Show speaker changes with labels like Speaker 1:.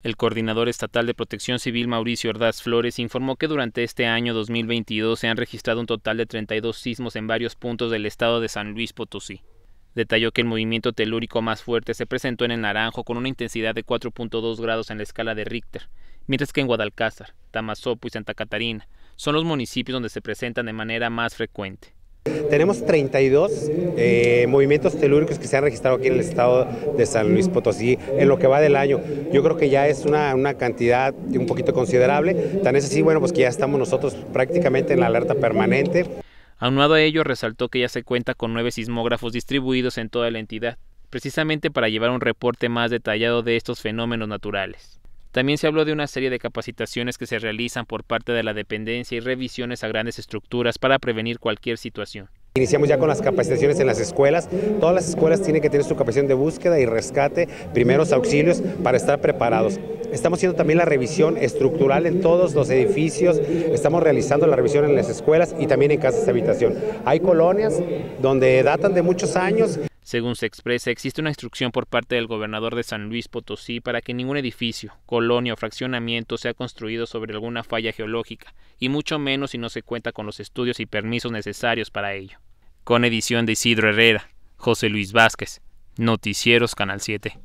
Speaker 1: El coordinador estatal de Protección Civil Mauricio Ordaz Flores informó que durante este año 2022 se han registrado un total de 32 sismos en varios puntos del estado de San Luis Potosí. Detalló que el movimiento telúrico más fuerte se presentó en el Naranjo con una intensidad de 4.2 grados en la escala de Richter, mientras que en Guadalcázar, Tamazopo y Santa Catarina son los municipios donde se presentan de manera más frecuente.
Speaker 2: Tenemos 32 eh, movimientos telúricos que se han registrado aquí en el estado de San Luis Potosí en lo que va del año. Yo creo que ya es una, una cantidad un poquito considerable. Tan es así, bueno, pues que ya estamos nosotros prácticamente en
Speaker 1: la alerta permanente. Aunado a ello, resaltó que ya se cuenta con nueve sismógrafos distribuidos en toda la entidad, precisamente para llevar un reporte más detallado de estos fenómenos naturales. También se habló de una serie de capacitaciones que se realizan por parte de la dependencia y revisiones a grandes estructuras para prevenir cualquier situación.
Speaker 2: Iniciamos ya con las capacitaciones en las escuelas. Todas las escuelas tienen que tener su capacitación de búsqueda y rescate, primeros auxilios para estar preparados. Estamos haciendo también la revisión estructural en todos los edificios, estamos realizando la revisión en las escuelas y también en casas de habitación. Hay colonias donde datan de muchos años
Speaker 1: según se expresa, existe una instrucción por parte del gobernador de San Luis Potosí para que ningún edificio, colonia o fraccionamiento sea construido sobre alguna falla geológica, y mucho menos si no se cuenta con los estudios y permisos necesarios para ello. Con edición de Isidro Herrera, José Luis Vázquez, Noticieros Canal 7.